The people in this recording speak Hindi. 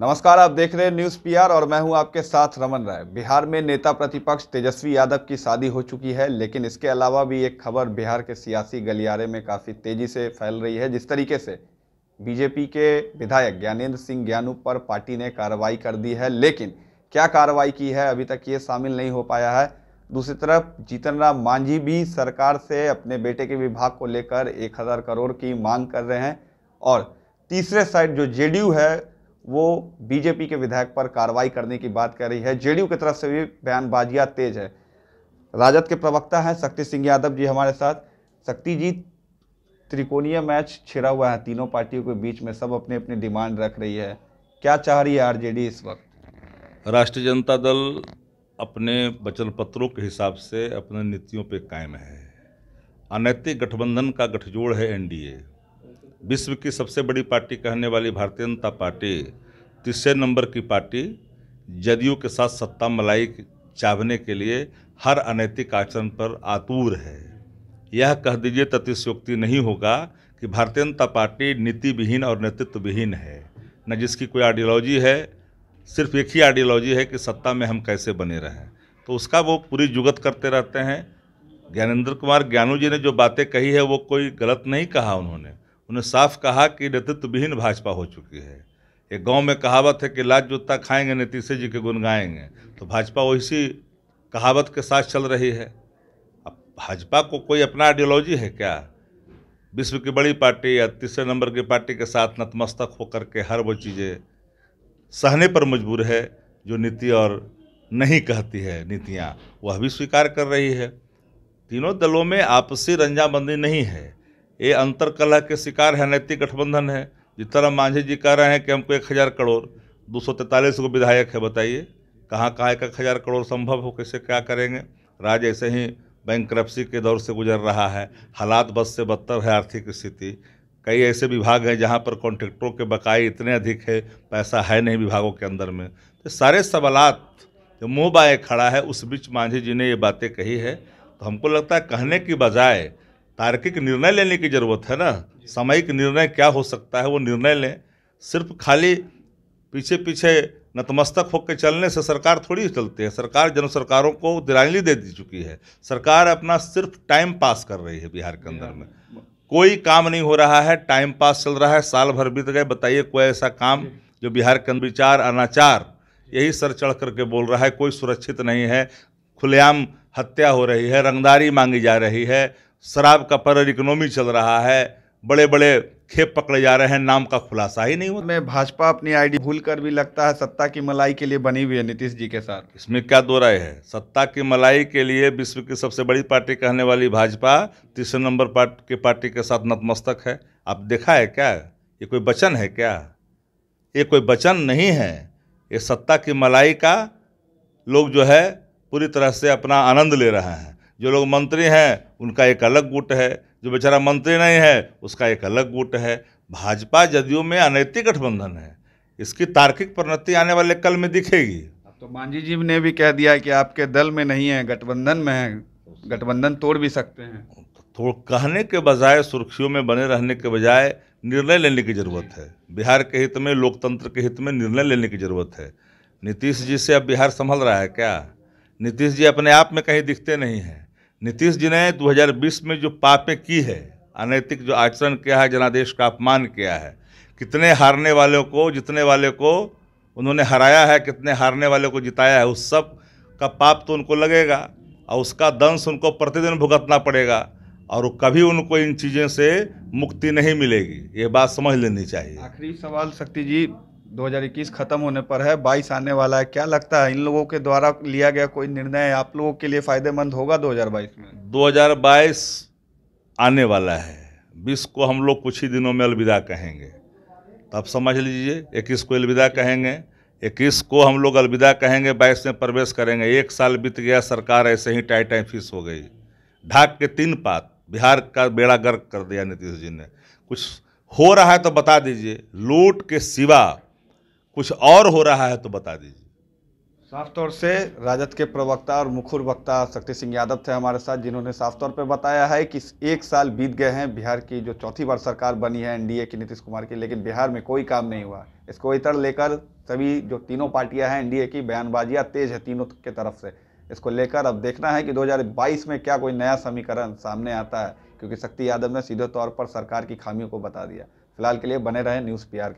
नमस्कार आप देख रहे हैं न्यूज़ पीआर और मैं हूं आपके साथ रमन राय बिहार में नेता प्रतिपक्ष तेजस्वी यादव की शादी हो चुकी है लेकिन इसके अलावा भी एक खबर बिहार के सियासी गलियारे में काफ़ी तेज़ी से फैल रही है जिस तरीके से बीजेपी के विधायक ज्ञानेन्द्र सिंह ज्ञानू पर पार्टी ने कार्रवाई कर दी है लेकिन क्या कार्रवाई की है अभी तक ये शामिल नहीं हो पाया है दूसरी तरफ जीतन राम मांझी भी सरकार से अपने बेटे के विभाग को लेकर एक हज़ार करोड़ की मांग कर रहे हैं और तीसरे साइड जो जेडीयू है वो बीजेपी के विधायक पर कार्रवाई करने की बात कर रही है जेडीयू की तरफ से भी बयानबाजिया तेज है राजद के प्रवक्ता हैं शक्ति सिंह यादव जी हमारे साथ शक्ति जी त्रिकोणीय मैच छिड़ा हुआ है तीनों पार्टियों के बीच में सब अपनी अपनी डिमांड रख रही है क्या चाह रही है आर इस वक्त राष्ट्रीय जनता दल अपने वचन पत्रों के हिसाब से अपने नीतियों पर कायम है अनैतिक गठबंधन का गठजोड़ है एनडीए विश्व की सबसे बड़ी पार्टी कहने वाली भारतीय जनता पार्टी तीसरे नंबर की पार्टी जदयू के साथ सत्ता मलाई चाहने के लिए हर अनैतिक आचरण पर आतूर है यह कह दीजिए ततिशयोक्ति नहीं होगा कि भारतीय जनता पार्टी नीति विहीन और नेतृत्व विहीन है न जिसकी कोई आइडियोलॉजी है सिर्फ एक ही आइडियोलॉजी है कि सत्ता में हम कैसे बने रहें तो उसका वो पूरी जुगत करते रहते हैं ज्ञानेंद्र कुमार ज्ञानू जी ने जो बातें कही है वो कोई गलत नहीं कहा उन्होंने उन्हें साफ कहा कि विहीन भाजपा हो चुकी है एक गांव में कहावत है कि लाज जूता खाएंगे नीतीश जी के गुनगाएंगे तो भाजपा वैसी कहावत के साथ चल रही है अब भाजपा को कोई अपना आइडियोलॉजी है क्या विश्व की बड़ी पार्टी या तीसरे नंबर की पार्टी के साथ नतमस्तक होकर के हर वो चीज़ें सहने पर मजबूर है जो नीति और नहीं कहती है नीतियाँ वह भी स्वीकार कर रही है तीनों दलों में आपसी रंजाबंदी नहीं है ये अंतर कला के शिकार है नैतिक गठबंधन है जिस तरह मांझी जी कह रहे हैं कि हमको एक हज़ार करोड़ दो सौ तैंतालीस गो विधायक है बताइए कहाँ कहाँ एक हज़ार करोड़ संभव हो कैसे क्या करेंगे राज्य ऐसे ही बैंक के दौर से गुजर रहा है हालात बद से बदतर है आर्थिक स्थिति कई ऐसे विभाग हैं जहाँ पर कॉन्ट्रैक्टरों के बकाए इतने अधिक है पैसा है नहीं विभागों के अंदर में तो सारे सवालत जो मुँह बाए खड़ा है उस बीच मांझी जी ने ये बातें कही है तो हमको लगता है कहने की बजाय तार्किक निर्णय लेने की ज़रूरत है ना सामयिक निर्णय क्या हो सकता है वो निर्णय लें सिर्फ खाली पीछे पीछे नतमस्तक होकर चलने से सरकार थोड़ी चलती है सरकार जन सरकारों को दिलांजलि दे दी चुकी है सरकार अपना सिर्फ टाइम पास कर रही है बिहार के अंदर में कोई काम नहीं हो रहा है टाइम पास चल रहा है साल भर बीत गए बताइए कोई ऐसा काम जो बिहार के अंदर विचार अनाचार यही सर चढ़ करके बोल रहा है कोई सुरक्षित नहीं है खुलेआम हत्या हो रही है रंगदारी मांगी जा रही है शराब का पर इकोनॉमी चल रहा है बड़े बड़े खेप पकड़े जा रहे हैं नाम का खुलासा ही नहीं हुआ मैं भाजपा अपनी आईडी भूल कर भी लगता है सत्ता की मलाई के लिए बनी हुई है नीतीश जी के साथ इसमें क्या दो राय है सत्ता की मलाई के लिए विश्व की सबसे बड़ी पार्टी कहने वाली भाजपा तीसरे नंबर पार्ट के पार्टी के साथ नतमस्तक है आप देखा है क्या ये कोई वचन है क्या ये कोई वचन नहीं है ये सत्ता की मलाई का लोग जो है पूरी तरह से अपना आनंद ले रहे हैं जो लोग मंत्री हैं उनका एक अलग गुट है जो बेचारा मंत्री नहीं है उसका एक अलग गुट है भाजपा जदयू में अनैतिक गठबंधन है इसकी तार्किक प्रणति आने वाले कल में दिखेगी तो मांझी जी ने भी कह दिया कि आपके दल में नहीं है गठबंधन में है गठबंधन तोड़ भी सकते हैं तो कहने के बजाय सुर्खियों में बने रहने के बजाय निर्णय लेने की ज़रूरत है बिहार के हित में लोकतंत्र के हित में निर्णय लेने की ज़रूरत है नीतीश जी से अब बिहार संभल रहा है क्या नीतीश जी अपने आप में कहीं दिखते नहीं हैं नीतीश जी ने 2020 में जो पापें की है अनैतिक जो आचरण किया है जनादेश का अपमान किया है कितने हारने वालों को जितने वाले को उन्होंने हराया है कितने हारने वाले को जिताया है उस सब का पाप तो उनको लगेगा और उसका दंश उनको प्रतिदिन भुगतना पड़ेगा और कभी उनको इन चीज़ों से मुक्ति नहीं मिलेगी ये बात समझ लेनी चाहिए आखिरी सवाल शक्ति जी 2021 खत्म होने पर है 22 आने वाला है क्या लगता है इन लोगों के द्वारा लिया गया कोई निर्णय आप लोगों के लिए फायदेमंद होगा 2022 में 2022 आने वाला है बीस को हम लोग कुछ ही दिनों में अलविदा कहेंगे तब तो समझ लीजिए इक्कीस को अलविदा कहेंगे इक्कीस को हम लोग अलविदा कहेंगे बाईस में प्रवेश करेंगे एक साल बीत गया सरकार ऐसे ही टाइट टाइम फीस हो गई ढाक के तीन पात बिहार का बेड़ा गर्क कर दिया नीतीश जी ने कुछ हो रहा है तो बता दीजिए लूट के सिवा कुछ और हो रहा है तो बता दीजिए साफ तौर से राजद के प्रवक्ता और मुखर वक्ता शक्ति सिंह यादव थे हमारे साथ जिन्होंने साफ तौर पर बताया है कि एक साल बीत गए हैं बिहार की जो चौथी बार सरकार बनी है एनडीए की नीतीश कुमार की लेकिन बिहार में कोई काम नहीं हुआ इसको इतर लेकर सभी जो तीनों पार्टियां हैं एनडीए की बयानबाजियां तेज है तीनों के तरफ से इसको लेकर अब देखना है कि दो में क्या कोई नया समीकरण सामने आता है क्योंकि शक्ति यादव ने सीधे तौर पर सरकार की खामियों को बता दिया फिलहाल के लिए बने रहे न्यूज़ पी के